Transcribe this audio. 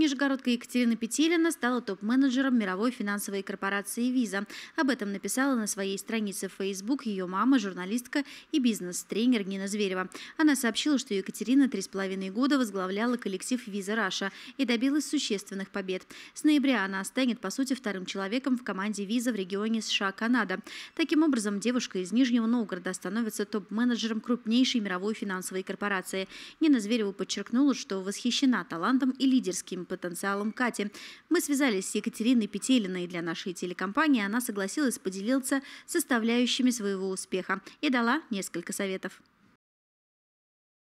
Нижегородка Екатерина Петелина стала топ-менеджером мировой финансовой корпорации «Виза». Об этом написала на своей странице в Facebook ее мама, журналистка и бизнес-тренер Нина Зверева. Она сообщила, что Екатерина три с половиной года возглавляла коллектив «Виза Раша» и добилась существенных побед. С ноября она станет, по сути, вторым человеком в команде «Виза» в регионе США-Канада. Таким образом, девушка из Нижнего Новгорода становится топ-менеджером крупнейшей мировой финансовой корпорации. Нина Зверева подчеркнула, что восхищена талантом и лидерским потенциалом Кати. Мы связались с Екатериной Петелиной, для нашей телекомпании она согласилась поделиться составляющими своего успеха и дала несколько советов.